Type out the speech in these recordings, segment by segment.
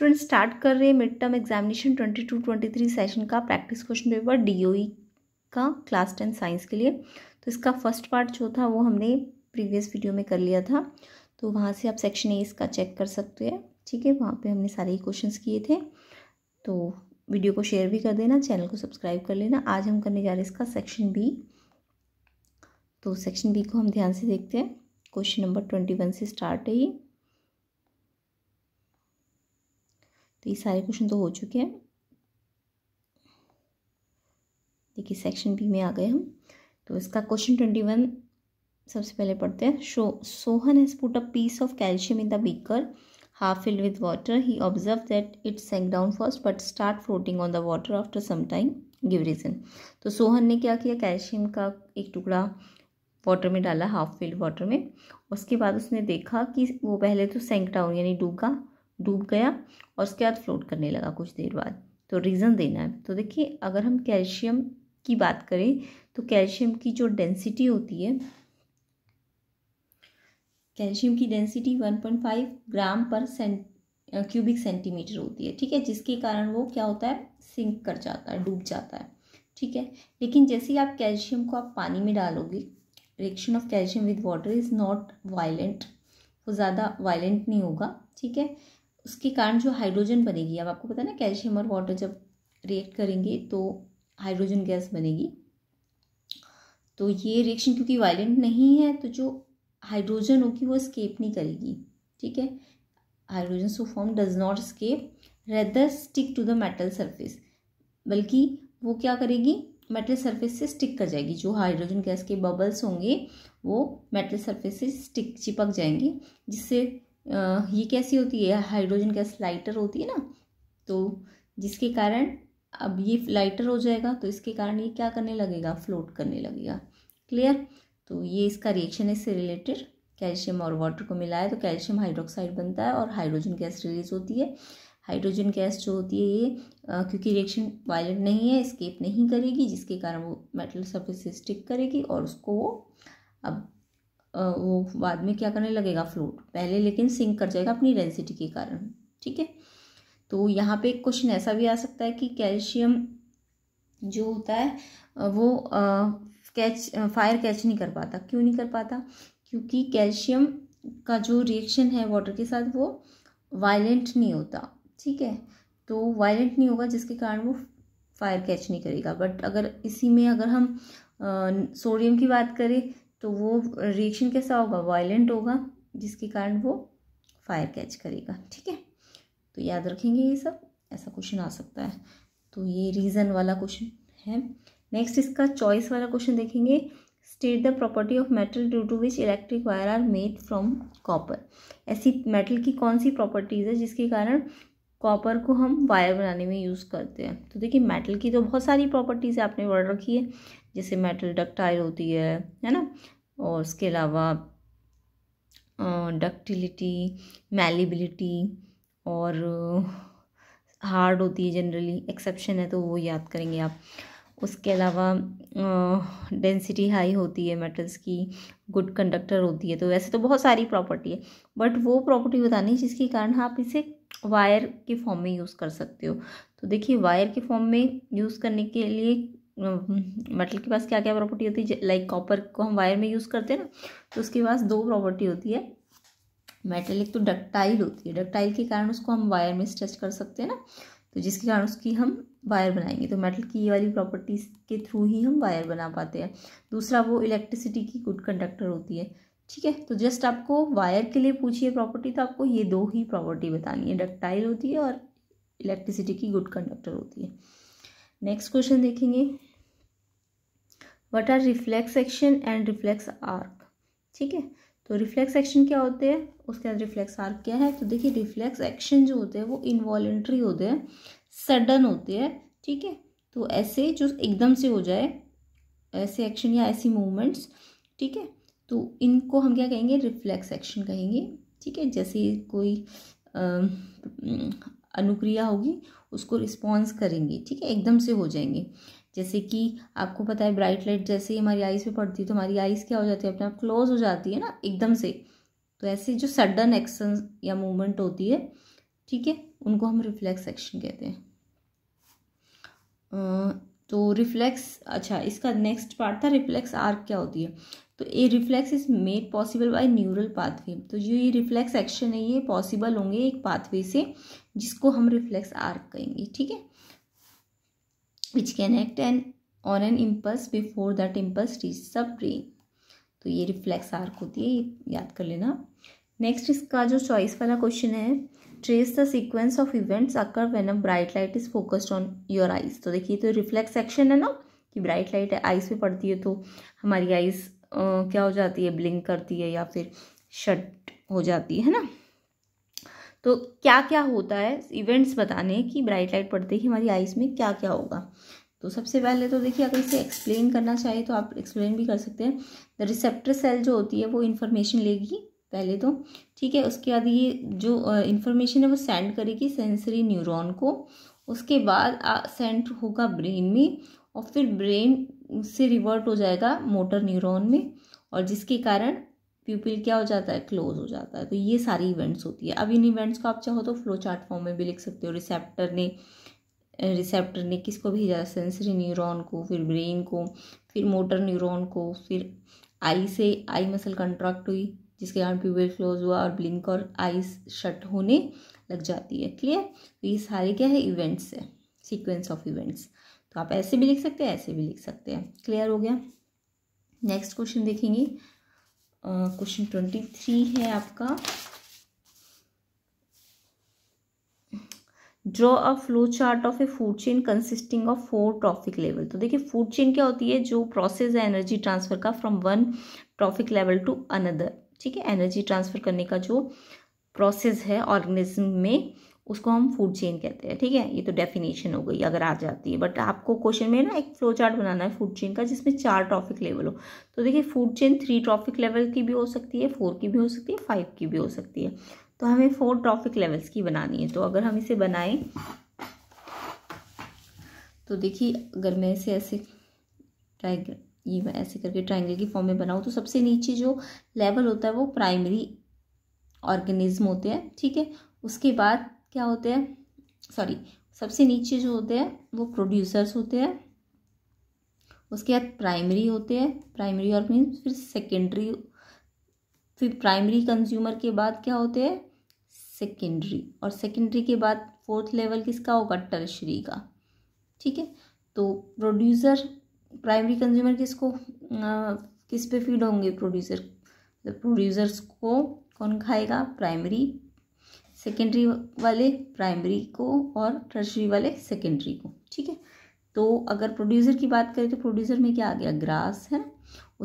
Student start कर रहे हैं mid term examination twenty two twenty three session का प्रैक्टिस क्वेश्चन पेपर डी का क्लास टेन साइंस के लिए तो इसका फर्स्ट पार्ट जो था वो हमने प्रीवियस वीडियो में कर लिया था तो वहाँ से आप सेक्शन ए इसका चेक कर सकते हैं ठीक है वहाँ पे हमने सारे ही क्वेश्चन किए थे तो वीडियो को शेयर भी कर देना चैनल को सब्सक्राइब कर लेना आज हम करने जा रहे हैं इसका सेक्शन बी तो सेक्शन बी को हम ध्यान से देखते हैं क्वेश्चन नंबर ट्वेंटी वन से स्टार्ट है ही तो ये सारे क्वेश्चन तो हो चुके हैं देखिए सेक्शन बी में आ गए हम तो इसका क्वेश्चन ट्वेंटी वन सबसे पहले पढ़ते हैं so Sohan has put a piece of calcium in the beaker half filled with water he observe that it sank down first but start floating on the water after some time give reason तो सोहन ने क्या किया calcium का एक टुकड़ा water में डाला half filled water में उसके बाद उसने देखा कि वो पहले तो सेंक डाउन यानी डूबा डूब गया और उसके बाद फ्लोट करने लगा कुछ देर बाद तो रीज़न देना है तो देखिए अगर हम कैल्शियम की बात करें तो कैल्शियम की जो डेंसिटी होती है कैल्शियम की डेंसिटी 1.5 ग्राम पर सेंट क्यूबिक सेंटीमीटर होती है ठीक है जिसके कारण वो क्या होता है सिंक कर जाता है डूब जाता है ठीक है लेकिन जैसे ही आप कैल्शियम को आप पानी में डालोगे reaction of calcium with water is not violent वो ज़्यादा वायलेंट नहीं होगा ठीक है उसके कारण जो हाइड्रोजन बनेगी अब आपको पता ना कैल्शियम और वाटर जब रिएक्ट करेंगे तो हाइड्रोजन गैस बनेगी तो ये रिएक्शन क्योंकि वायलेंट नहीं है तो जो हाइड्रोजन होगी वो स्केप नहीं करेगी ठीक है hydrogen so form does not escape rather stick to the metal surface बल्कि वो क्या करेगी मेटल सरफेस से स्टिक कर जाएगी जो हाइड्रोजन गैस के बबल्स होंगे वो मेटल सरफेस से स्टिक चिपक जाएंगे जिससे ये कैसी होती है हाइड्रोजन गैस लाइटर होती है ना तो जिसके कारण अब ये लाइटर हो जाएगा तो इसके कारण ये क्या करने लगेगा फ्लोट करने लगेगा क्लियर तो ये इसका रिएक्शन है इससे रिलेटेड कैल्शियम और वाटर को मिलाए तो कैल्शियम हाइड्रोक्साइड बनता है और हाइड्रोजन गैस रिलीज होती है हाइड्रोजन गैस जो होती है ये आ, क्योंकि रिएक्शन वायलेंट नहीं है स्केप नहीं करेगी जिसके कारण वो मेटल सर्फेस से स्टिक करेगी और उसको वो अब वो बाद में क्या करने लगेगा फ्लोट पहले लेकिन सिंक कर जाएगा अपनी डेंसिटी के कारण ठीक है तो यहाँ पे एक क्वेश्चन ऐसा भी आ सकता है कि कैल्शियम जो होता है वो कैच फायर कैच नहीं कर पाता क्यों नहीं कर पाता क्योंकि कैल्शियम का जो रिएक्शन है वाटर के साथ वो वायलेंट नहीं होता ठीक है तो वायलेंट नहीं होगा जिसके कारण वो फायर कैच नहीं करेगा बट अगर इसी में अगर हम सोडियम की बात करें तो वो रिएक्शन कैसा होगा वायलेंट होगा जिसके कारण वो फायर कैच करेगा ठीक है तो याद रखेंगे ये सब ऐसा क्वेश्चन आ सकता है तो ये रीज़न वाला क्वेश्चन है नेक्स्ट इसका चॉइस वाला क्वेश्चन देखेंगे state the property of metal due to which electric wire are made from copper ऐसी मेटल की कौन सी प्रॉपर्टीज़ है जिसके कारण कॉपर को हम वायर बनाने में यूज़ करते हैं तो देखिए मेटल की तो बहुत सारी प्रॉपर्टीज़ आपने वर्ड रखी है जैसे मेटल डक्टाइल होती है है ना और उसके अलावा डक्टिलिटी मैलिबिलिटी और हार्ड होती है जनरली एक्सेप्शन है तो वो याद करेंगे आप उसके अलावा डेंसिटी हाई होती है मेटल्स की गुड कंडक्टर होती है तो वैसे तो बहुत सारी प्रॉपर्टी है बट वो प्रॉपर्टी बतानी जिसके कारण आप इसे वायर के फॉर्म में यूज़ कर सकते हो तो देखिए वायर के फॉर्म में यूज़ करने के लिए मेटल के पास क्या क्या प्रॉपर्टी होती है लाइक कॉपर को हम वायर में यूज़ करते हैं ना तो उसके पास दो प्रॉपर्टी होती है मेटल एक तो डक्टाइल होती है डक्टाइल के कारण उसको हम वायर में स्ट्रेच कर सकते हैं ना तो जिसके कारण उसकी हम वायर बनाएंगे तो मेटल की ये वाली प्रॉपर्टीज़ के थ्रू ही हम वायर बना पाते हैं दूसरा वो इलेक्ट्रिसिटी की गुड कंडक्टर होती है ठीक है तो जस्ट आपको वायर के लिए पूछिए प्रॉपर्टी तो आपको ये दो ही प्रॉपर्टी बतानी है डक्टाइल होती है और इलेक्ट्रिसिटी की गुड कंडक्टर होती है नेक्स्ट क्वेश्चन देखेंगे what are reflex action and reflex arc ठीक है तो रिफ्लेक्स एक्शन क्या होते हैं उसके बाद रिफ्लेक्स आर्क क्या है तो देखिए रिफ्लेक्स एक्शन जो होते हैं वो इन्वॉलेंट्री होते हैं सडन होते हैं ठीक है तो ऐसे जो एकदम से हो जाए ऐसे एक्शन या ऐसी मूवमेंट्स ठीक है तो इनको हम क्या कहेंगे रिफ्लेक्स एक्शन कहेंगे ठीक है जैसे कोई अनुक्रिया होगी उसको रिस्पॉन्स करेंगे ठीक है एकदम से हो जाएंगे जैसे कि आपको पता है ब्राइट लाइट जैसे ही हमारी आइज़ पे पड़ती है तो हमारी आइज़ क्या हो जाती है अपने आप क्लोज हो जाती है ना एकदम से तो ऐसे जो सडन एक्शन या मूवमेंट होती है ठीक है उनको हम रिफ्लेक्स एक्शन कहते हैं तो रिफ्लेक्स अच्छा इसका नेक्स्ट पार्ट था रिफ्लेक्स आर्क क्या होती है तो ये reflex is made possible by neural pathway तो जो ये रिफ्लेक्स एक्शन है ये पॉसिबल होंगे एक पाथवे से जिसको हम रिफ्लेक्स आर्क कहेंगे ठीक है which can act an on an impulse before that impulse reach सब ब्रेन तो ये रिफ्लेक्स आर्क होती है ये याद कर लेना नेक्स्ट इसका जो चॉइस वाला क्वेश्चन है trace the sequence of events occur when a bright light is focused on your eyes तो देखिए तो रिफ्लेक्स एक्शन है ना कि ब्राइट लाइट आइज पे पड़ती है तो हमारी आइज क्या हो जाती है ब्लिंक करती है या फिर शट हो जाती है ना तो क्या क्या होता है इवेंट्स बताने कि ब्राइट लाइट पड़ते ही हमारी आइज़ में क्या क्या होगा तो सबसे पहले तो देखिए अगर इसे एक्सप्लेन करना चाहिए तो आप एक्सप्लेन भी कर सकते हैं द रिसेप्टर सेल जो होती है वो इन्फॉर्मेशन लेगी पहले तो ठीक है उसके बाद ये जो इन्फॉर्मेशन है वो सेंड करेगी सेंसरी न्यूरॉन को उसके बाद सेंड होगा ब्रेन में और फिर ब्रेन उससे रिवर्ट हो जाएगा मोटर न्यूरॉन में और जिसके कारण प्यूपिल क्या हो जाता है क्लोज हो जाता है तो ये सारी इवेंट्स होती है अब इन इवेंट्स को आप चाहो तो फ्लो चार्ट फॉर्म में भी लिख सकते हो रिसेप्टर ने रिसेप्टर ने किसको भेजा सेंसरी न्यूरॉन को फिर ब्रेन को फिर मोटर न्यूरॉन को फिर आई से आई मसल कंट्रैक्ट हुई जिसके कारण प्यूबेल क्लोज हुआ और ब्लिंक और आई शट होने लग जाती है क्लियर तो ये सारे क्या है इवेंट्स है सीक्वेंस ऑफ इवेंट्स तो आप ऐसे भी लिख सकते हैं ऐसे भी लिख सकते हैं क्लियर हो गया नेक्स्ट क्वेश्चन देखेंगे क्वेश्चन ट्वेंटी थ्री है आपका draw a flow chart of a food chain consisting of four trophic level तो देखिए फूड चेन क्या होती है जो प्रोसेस है एनर्जी ट्रांसफर का from one trophic level to another ठीक है एनर्जी ट्रांसफर करने का जो प्रोसेस है ऑर्गेनिज्म में उसको हम फूड चेन कहते हैं ठीक है ये तो डेफिनेशन हो गई अगर आ जाती है बट आपको क्वेश्चन में ना एक फ्लो चार्ट बनाना है फूड चेन का जिसमें चार ट्रॉफिक लेवल हो तो देखिए food chain three trophic level की भी हो सकती है फोर की भी हो सकती है फाइव की भी हो सकती है तो हमें फोर ट्रॉफिक लेवल्स की बनानी है तो अगर हम इसे बनाएं तो देखिए अगर मैं इसे ऐसे ट्राइंगल ये मैं ऐसे करके ट्राइंगल की फॉर्म में बनाऊँ तो सबसे नीचे जो लेवल होता है वो प्राइमरी ऑर्गेनिज्म होते हैं ठीक है उसके बाद क्या होते हैं सॉरी सबसे नीचे जो होते हैं वो प्रोड्यूसर्स होते हैं उसके बाद प्राइमरी होते हैं प्राइमरी और मीन फिर सेकेंडरी फिर प्राइमरी कंज्यूमर के बाद क्या होते हैं सेकेंडरी और सेकेंडरी के बाद फोर्थ लेवल किसका होगा टर्शरी का ठीक है तो प्रोड्यूसर प्राइमरी कंज्यूमर किसको किस पे फीड होंगे प्रोड्यूसर प्रोड्यूसर्स को कौन खाएगा प्राइमरी सेकेंडरी वाले प्राइमरी को और टर्सरी वाले सेकेंडरी को ठीक है तो अगर प्रोड्यूसर की बात करें तो प्रोड्यूसर में क्या आ गया ग्रास है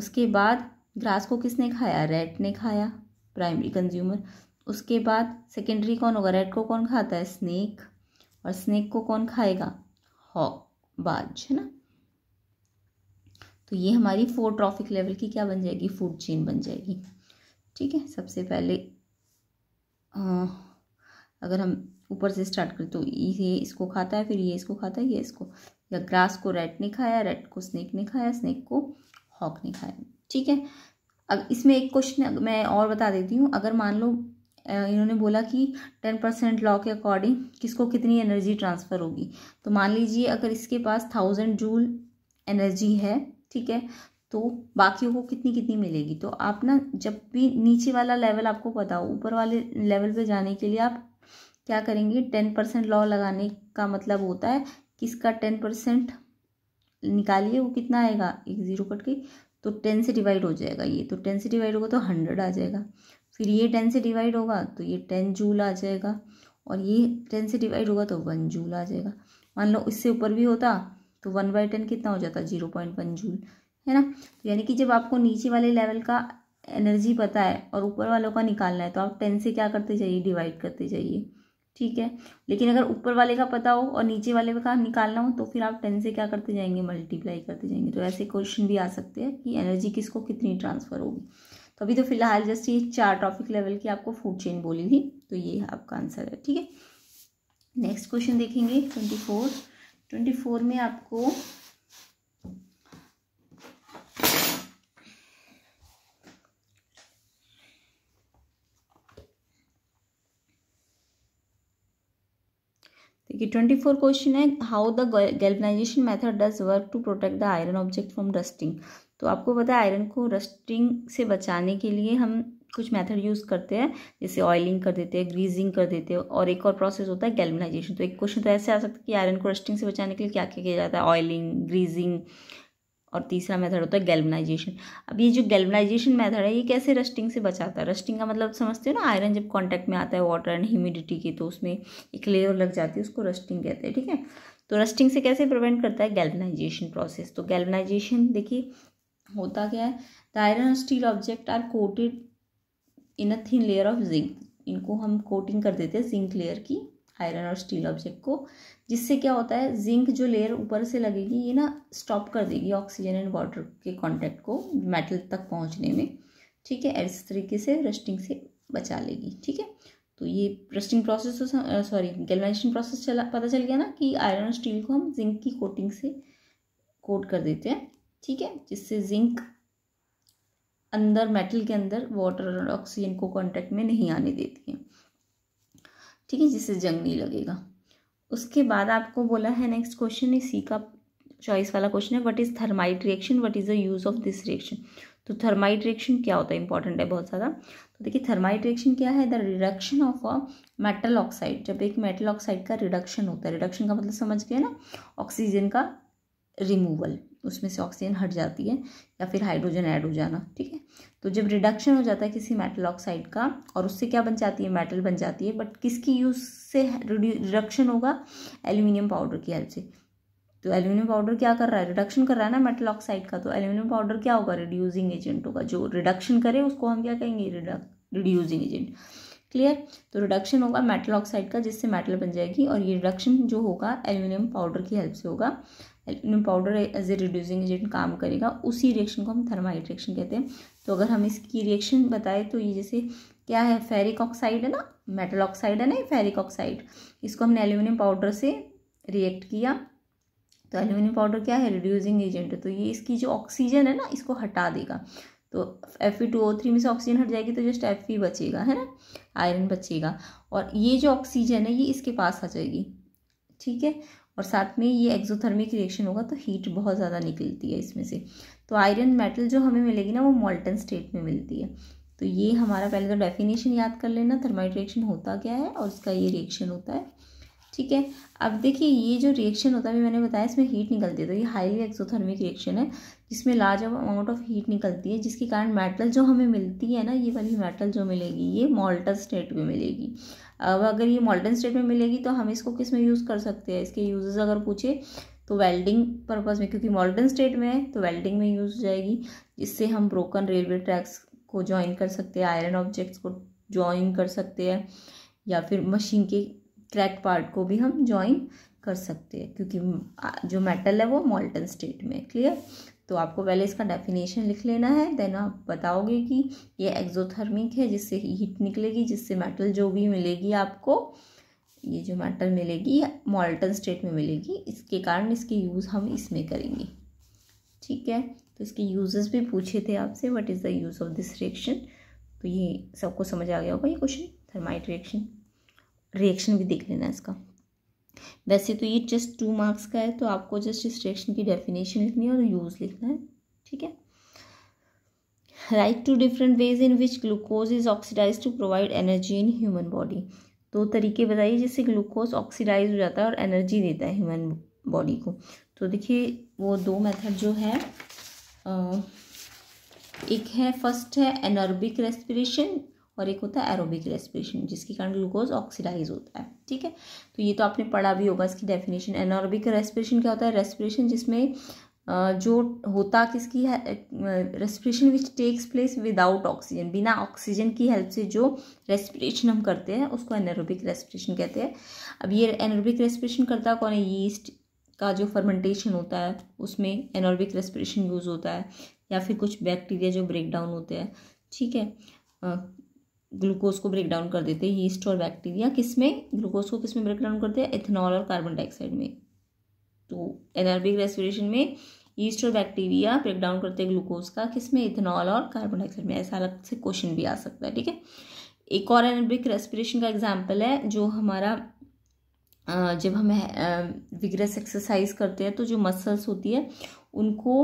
उसके बाद ग्रास को किसने खाया रेट ने खाया प्राइमरी कंज्यूमर उसके बाद सेकेंडरी कौन होगा रेड को कौन खाता है स्नेक और स्नेक को कौन खाएगा हॉक बाज है ना तो ये हमारी फोर ट्रॉफिक लेवल की क्या बन जाएगी फूड चेन बन जाएगी ठीक है सबसे पहले आ, अगर हम ऊपर से स्टार्ट करें तो ये इसको खाता है फिर ये इसको खाता है ये इसको या ग्रास को रेड ने खाया रेड को स्नेक ने खाया स्नेक को हॉक ने खाया ठीक है अब इसमें एक क्वेश्चन मैं और बता देती हूँ अगर मान लो इन्होंने बोला कि टेन परसेंट लॉ के अकॉर्डिंग किसको कितनी एनर्जी ट्रांसफ़र होगी तो मान लीजिए अगर इसके पास थाउजेंड जूल एनर्जी है ठीक है तो बाकियों को कितनी कितनी मिलेगी तो आप ना जब भी नीचे वाला लेवल आपको पता हो ऊपर वाले लेवल पे जाने के लिए आप क्या करेंगे टेन परसेंट लॉ लगाने का मतलब होता है किसका टेन परसेंट निकालिए वो कितना आएगा एक ज़ीरो कट गई तो टेन से डिवाइड हो जाएगा ये तो टेन से डिवाइड होगा तो हंड्रेड आ जाएगा फिर ये टेन से डिवाइड होगा तो ये टेन जूल आ जाएगा और ये टेन से डिवाइड होगा तो वन जूल आ जाएगा मान लो इससे ऊपर भी होता तो वन बाई टेन कितना हो जाता जीरो पॉइंट वन जूल है ना तो यानी कि जब आपको नीचे वाले लेवल का एनर्जी पता है और ऊपर वालों का निकालना है तो आप टेन से क्या करते जाइए डिवाइड करते जाइए ठीक है लेकिन अगर ऊपर वाले का पता हो और नीचे वाले का निकालना हो तो फिर आप टेन से क्या करते जाएंगे मल्टीप्लाई करते जाएंगे तो ऐसे क्वेश्चन भी आ सकते हैं कि एनर्जी किसको कितनी ट्रांसफ़र होगी तो अभी तो फिलहाल जस्ट ये चार ट्रॉफिक लेवल की आपको फूड चेन बोली थी तो ये आपका आंसर है ठीक है नेक्स्ट क्वेश्चन देखेंगे ट्वेंटी फोर ट्वेंटी फोर में आपको देखिए ट्वेंटी फोर क्वेश्चन है how the galvanization method does work to protect the iron object from rusting तो आपको पता है आयरन को रस्टिंग से बचाने के लिए हम कुछ मेथड यूज़ करते हैं जैसे ऑयलिंग कर देते हैं ग्रीजिंग कर देते हैं और एक और प्रोसेस होता है गैल्वनाइजेशन तो एक क्वेश्चन तो ऐसे आ सकता है कि आयरन को रस्टिंग से बचाने के लिए क्या क्या किया जाता है ऑयलिंग ग्रीजिंग और तीसरा मेथड होता है गैल्वनाइजेशन अब ये जो गैल्वनाइजेशन मेथड है ये कैसे रस्टिंग से बचाता है रस्टिंग का मतलब समझते हो ना आयरन जब कांटेक्ट में आता है वाटर एंड ह्यूमिडिटी की तो उसमें एक लेयर लग जाती है उसको रस्टिंग कहते हैं ठीक है तो रस्टिंग से कैसे प्रिवेंट करता है गैल्वनाइजेशन प्रोसेस तो गैल्वनाइजेशन देखिए होता क्या है the iron steel object are coated in a thin layer of zinc इनको हम कोटिंग कर देते हैं जिंक लेयर की आयरन और स्टील ऑब्जेक्ट को जिससे क्या होता है जिंक जो लेयर ऊपर से लगेगी ये ना स्टॉप कर देगी ऑक्सीजन एंड वाटर के कॉन्टैक्ट को मेटल तक पहुँचने में ठीक है इस तरीके से रस्टिंग से बचा लेगी ठीक है तो ये rusting process sorry galvanization process चला पता चल गया ना कि आयरन स्टील को हम जिंक की कोटिंग से कोट कर देते हैं ठीक है जिससे जिंक अंदर मेटल के अंदर वाटर और ऑक्सीजन को कांटेक्ट में नहीं आने देती है ठीक है जिससे जंग नहीं लगेगा उसके बाद आपको बोला है नेक्स्ट क्वेश्चन है सी का चॉइस वाला क्वेश्चन है what is thermite reaction what is the use of this reaction तो थर्माइट रिएक्शन क्या होता है इंपॉर्टेंट है बहुत ज़्यादा तो देखिए थर्माइट रिएक्शन क्या है the reduction of a metal oxide जब एक मेटल ऑक्साइड का रिडक्शन होता है रिडक्शन का मतलब समझ गए ना ऑक्सीजन का रिमूवल उसमें से ऑक्सीजन हट जाती है या फिर हाइड्रोजन ऐड हो जाना ठीक है तो जब रिडक्शन हो जाता है किसी मेटल ऑक्साइड का और उससे क्या बन जाती है मेटल बन जाती है बट किसकी यूज़ से रिडक्शन होगा एल्यूमिनियम पाउडर की हेल्प से तो एल्यूमिनियम पाउडर क्या कर रहा है रिडक्शन कर रहा है ना मेटल ऑक्साइड का तो एल्यूमिनियम पाउडर क्या होगा रिड्यूसिंग एजेंट होगा जो रिडक्शन करे उसको हम क्या कहेंगे रिड्यूसिंग एजेंट क्लियर तो रिडक्शन होगा मेटल ऑक्साइड का जिससे मेटल बन जाएगी और ये रिडक्शन जो होगा एल्यूमिनियम पाउडर की हेल्प से होगा aluminium powder as a reducing agent काम करेगा उसी रिएक्शन को हम थर्माइट रिएक्शन कहते हैं तो अगर हम इसकी रिएक्शन बताएं तो ये जैसे क्या है फेरिक ऑक्साइड है ना मेटल ऑक्साइड है ना ये फेरिक ऑक्साइड इसको हमने एल्यूमिनियम पाउडर से रिएक्ट किया तो एल्यूमिनियम पाउडर क्या है रिड्यूसिंग एजेंट है तो ये इसकी जो ऑक्सीजन है ना इसको हटा देगा तो F E two O three में से ऑक्सीजन हट जाएगी तो जस्ट एफ ई बचेगा है ना आयरन बचेगा और ये जो ऑक्सीजन है ये इसके पास आ जाएगी ठीक है और साथ में ये एक्जोथर्मिक रिएक्शन होगा तो हीट बहुत ज़्यादा निकलती है इसमें से तो आयरन मेटल जो हमें मिलेगी ना वो मॉल्टन स्टेट में मिलती है तो ये हमारा पहले तो डेफिनेशन याद कर लेना थर्माइट रिएक्शन होता क्या है और उसका ये रिएक्शन होता है ठीक है अब देखिए ये जो रिएक्शन होता है अभी मैंने बताया इसमें हीट निकलती है तो ये हाईली एक्सोथर्मिक रिएक्शन है जिसमें लार्ज अमाउंट ऑफ हीट निकलती है जिसके कारण मेटल जो हमें मिलती है ना ये वाली मेटल जो मिलेगी ये मॉल्टन स्टेट में मिलेगी अब अगर ये मॉडर्न स्टेट में मिलेगी तो हम इसको किस में यूज़ कर सकते हैं इसके यूजेस अगर पूछे तो वेल्डिंग पर्पज़ में क्योंकि मॉडर्न स्टेट में है तो वेल्डिंग में यूज़ हो जाएगी इससे हम ब्रोकन रेलवे ट्रैक्स को ज्वाइन कर सकते हैं आयरन ऑब्जेक्ट्स को ज्वाइन कर सकते हैं या फिर मशीन के क्रैक पार्ट को भी हम ज्वाइन कर सकते हैं क्योंकि जो मेटल है वो मॉल्टन स्टेट में क्लियर तो आपको पहले इसका डेफिनेशन लिख लेना है देन आप बताओगे कि ये एक्जोथर्मिक है जिससे हीट निकलेगी जिससे मेटल जो भी मिलेगी आपको ये जो मेटल मिलेगी मॉल्टन स्टेट में मिलेगी इसके कारण इसके यूज़ हम इसमें करेंगे ठीक है तो इसके यूजेस भी पूछे थे आपसे what is the use of this reaction तो ये सबको समझ आ गया होगा ये क्वेश्चन थर्माइट रिएक्शन रिएक्शन भी देख लेना इसका वैसे तो ये जस्ट टू मार्क्स का है तो आपको जस्ट रिएक्शन की डेफिनेशन लिखनी है और यूज़ लिखना है ठीक है write two different ways in which glucose is oxidise to provide energy in human body दो तरीके बताइए जिससे ग्लूकोज ऑक्सीडाइज हो जाता है और एनर्जी देता है ह्यूमन बॉडी को तो देखिए वो दो मेथड जो है आ, एक है फर्स्ट है एनर्बिक रेस्पिरेशन और एक होता है एरोबिक रेस्पिरेशन जिसके कारण ग्लूकोज ऑक्सीडाइज होता है ठीक है तो ये तो आपने पढ़ा भी होगा इसकी डेफिनेशन एनोरबिक रेस्पिरेशन क्या होता है रेस्पिरेशन जिसमें जो होता किसकी है respiration which takes place without oxygen बिना ऑक्सीजन की हेल्प से जो रेस्पिरेशन हम करते हैं उसको एनोरबिक रेस्पिरेशन कहते हैं अब ये एनोरबिक रेस्पिरेशन करता कौन है यीस्ट का जो फर्मेंटेशन होता है उसमें एनोरबिक रेस्पिरेशन यूज़ होता है या फिर कुछ बैक्टीरिया जो ब्रेक डाउन होते हैं ठीक है ग्लूकोज को ब्रेक डाउन कर देते हैं यीस्ट और बैक्टीरिया किस में ग्लूकोज को किस में ब्रेक तो डाउन करते हैं एथेनॉल और कार्बन डाइऑक्साइड में तो एनर्बिक रेस्पिरेशन में ईस्ट और बैक्टीरिया ब्रेक डाउन करते हैं ग्लूकोज का किस में इथेनॉल और कार्बन डाइऑक्साइड में ऐसा अलग से क्वेश्चन भी आ सकता है ठीक है एक और एनर्बिक रेस्पिरेशन का एग्जाम्पल है जो हमारा जब हम विग्रेस एक्सरसाइज करते हैं तो जो मसल्स होती है उनको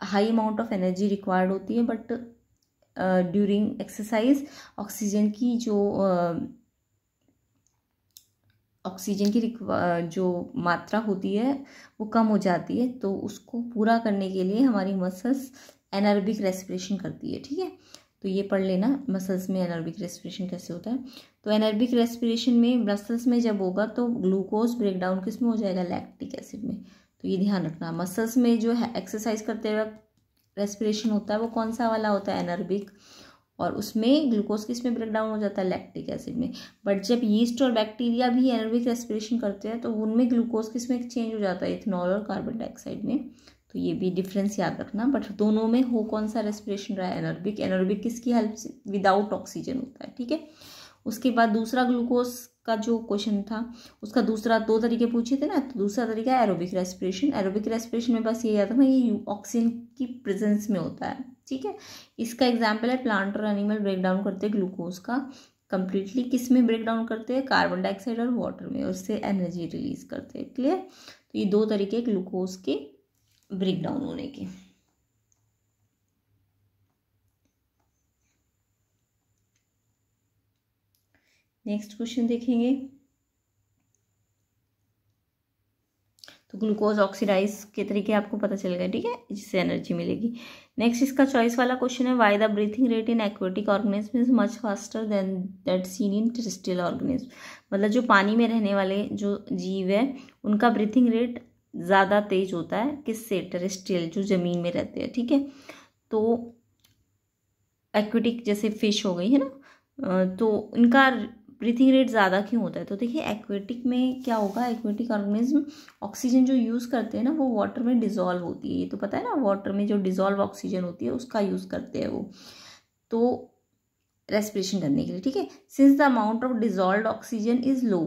high amount of energy required होती है बट ड्यूरिंग एक्सरसाइज ऑक्सीजन की जो ऑक्सीजन की जो मात्रा होती है वो कम हो जाती है तो उसको पूरा करने के लिए हमारी मसल्स एनर्बिक रेस्पिरेशन करती है ठीक है तो ये पढ़ लेना मसल्स में एनर्बिक रेस्पिरेशन कैसे होता है तो एनर्बिक रेस्पिरेशन में मसल्स में जब होगा तो ग्लूकोज ब्रेकडाउन किस में हो जाएगा लैक्टिक एसिड में तो ये ध्यान रखना मसल्स में जो है एक्सरसाइज करते वक्त रेस्पिरेशन होता है वो कौन सा वाला होता है एनर्बिक और उसमें ग्लूकोज किस में ब्रेक डाउन हो जाता है लैक्टिक एसिड में बट जब यीस्ट और बैक्टीरिया भी एनर्बिक रेस्पिरेशन करते हैं तो उनमें ग्लूकोज किस में चेंज हो जाता है इथेनॉल और कार्बन डाइऑक्साइड में तो ये भी डिफरेंस याद रखना बट दोनों में हो कौन सा रेस्पिरेशन रहा है एनर्बिक एनर्बिक किसकी हेल्प से विदाउट ऑक्सीजन होता है ठीक है उसके बाद दूसरा ग्लूकोज का जो क्वेश्चन था उसका दूसरा दो तरीके पूछे थे ना तो दूसरा तरीका है एरोबिक रेस्पिरेशन एरोबिक रेस्पिरेशन में बस ये याद रखना ये ऑक्सीजन की प्रेजेंस में होता है ठीक है इसका एग्जाम्पल है प्लांट और एनिमल ब्रेकडाउन करते हैं ग्लूकोज का कंप्लीटली किस में ब्रेक डाउन करते हैं कार्बन डाइऑक्साइड और वाटर में उससे एनर्जी रिलीज करते हैं क्लियर तो ये दो तरीके ग्लूकोज के ब्रेक डाउन होने के नेक्स्ट क्वेश्चन देखेंगे तो ग्लूकोज ऑक्सीडाइज के तरीके आपको पता चल गया ठीक है जिससे एनर्जी मिलेगी नेक्स्ट इसका चॉइस वाला क्वेश्चन है why the breathing rate in aquatic organism is much faster than that seen in terrestrial organism मतलब जो पानी में रहने वाले जो जीव है उनका ब्रीथिंग रेट ज़्यादा तेज होता है किससे टेरेस्ट्रियल जो ज़मीन में रहते हैं ठीक है थीके? तो एक्वेटिक जैसे फिश हो गई है ना तो इनका ब्रीथिंग रेट ज़्यादा क्यों होता है तो देखिए एक्वेटिक में क्या होगा एक्वेटिक ऑर्गेनिज्म ऑक्सीजन जो यूज़ करते हैं ना वो वाटर में डिज़ोल्व होती है ये तो पता है ना वाटर में जो डिज़ोल्व ऑक्सीजन होती है उसका यूज़ करते हैं वो तो रेस्पिरेशन करने के लिए ठीक है since the amount of dissolve oxygen is low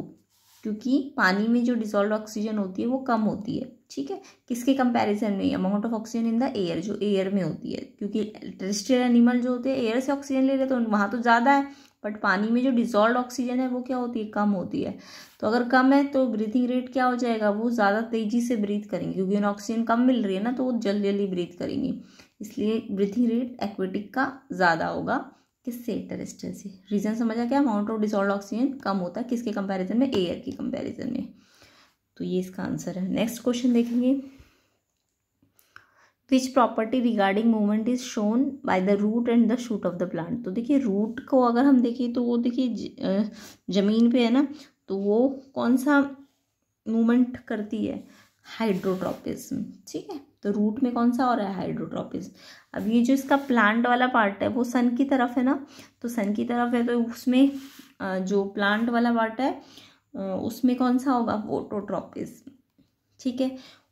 क्योंकि पानी में जो डिजॉल्व ऑक्सीजन होती है वो कम होती है ठीक है किसके कंपैरिजन में amount of oxygen in the air जो एयर में होती है क्योंकि टेरेस्ट्रियल एनिमल जो होते हैं एयर से ऑक्सीजन ले रहे तो वहाँ तो ज़्यादा है बट पानी में जो डिजॉल्व ऑक्सीजन है वो क्या होती है कम होती है तो अगर कम है तो ब्रीथिंग रेट क्या हो जाएगा वो ज़्यादा तेज़ी से ब्रीथ करेंगे क्योंकि उन्हें ऑक्सीजन कम मिल रही है ना तो वो जल्दी जल्दी ब्रीथ करेंगी इसलिए ब्रीथिंग रेट एक्वेटिक का ज़्यादा होगा किससे टेरेस्टर से रीज़न समझा क्या अमाउंट ऑफ डिजॉल्व ऑक्सीजन कम होता है किसके कंपेरिजन में एयर की कंपेरिजन में तो ये इसका आंसर है नेक्स्ट क्वेश्चन देखेंगे which property regarding movement is shown by the root and the shoot of the plant तो देखिए रूट को अगर हम देखें तो वो देखिए ज़मीन पे है ना तो वो कौन सा मूवमेंट करती है हाइड्रोट्रॉपिज्म ठीक है तो रूट में कौन सा हो रहा है हाइड्रोट्रॉपिज्म अब ये जो इसका प्लांट वाला पार्ट है वो सन की तरफ है ना तो सन की तरफ है तो उसमें जो प्लांट वाला पार्ट है उसमें कौन सा होगा फोटोट्रॉपिज ठीक है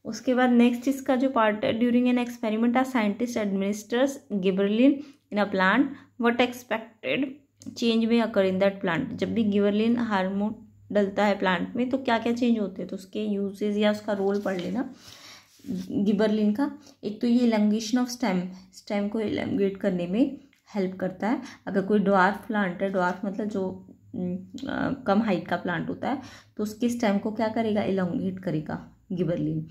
उसके बाद नेक्स्ट इसका जो पार्ट है during an experiment are scientist administers gibberellin in a plant what expected change में अकर इन दैट प्लांट जब भी गिबरलिन हार्मोन डलता है प्लांट में तो क्या क्या चेंज होते हैं तो उसके यूजेज या उसका रोल पढ़ लेना गिबरलिन का एक तो ये लंगेशन ऑफ स्टेम स्टेम को एलंगेट करने में हेल्प करता है अगर कोई डॉर्फ प्लांट है डॉर्फ मतलब जो कम हाइट का प्लांट होता है तो उसके स्टेम को क्या करेगा इलोंगेट करेगा गिबरलिन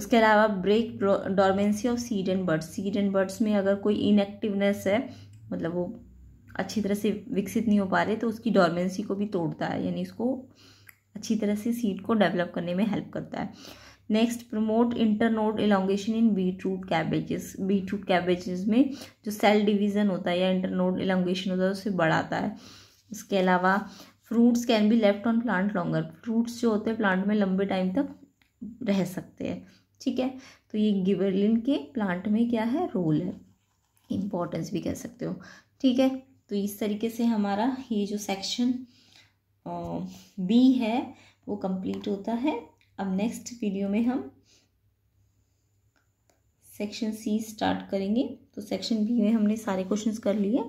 उसके अलावा break dormancy of seed and buds seed and buds में अगर कोई इनएक्टिवनेस है मतलब वो अच्छी तरह से विकसित नहीं हो पा रहे तो उसकी डॉर्मेंसी को भी तोड़ता है यानी इसको अच्छी तरह से सीड को डेवलप करने में हेल्प करता है next promote internode elongation in beet root cabbages beet root cabbages में जो सेल डिवीज़न होता है या इंटरनोड इलांगेशन होता है उसे बढ़ाता है इसके अलावा fruits can be left on plant longer fruits जो होते हैं प्लांट में लंबे टाइम तक रह सकते हैं ठीक है तो ये गिबरलिन के प्लांट में क्या है रोल है इम्पोर्टेंस भी कह सकते हो ठीक है तो इस तरीके से हमारा ये जो सेक्शन बी है वो कंप्लीट होता है अब नेक्स्ट वीडियो में हम सेक्शन सी स्टार्ट करेंगे तो सेक्शन बी में हमने सारे क्वेश्चंस कर लिए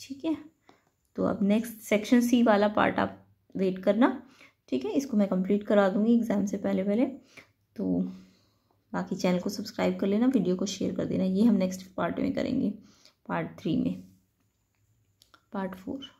ठीक है तो अब नेक्स्ट सेक्शन सी वाला पार्ट आप वेट करना ठीक है इसको मैं कंप्लीट करा दूँगी एग्ज़ाम से पहले पहले तो बाकी चैनल को सब्सक्राइब कर लेना वीडियो को शेयर कर देना ये हम नेक्स्ट पार्ट में करेंगे पार्ट थ्री में पार्ट फोर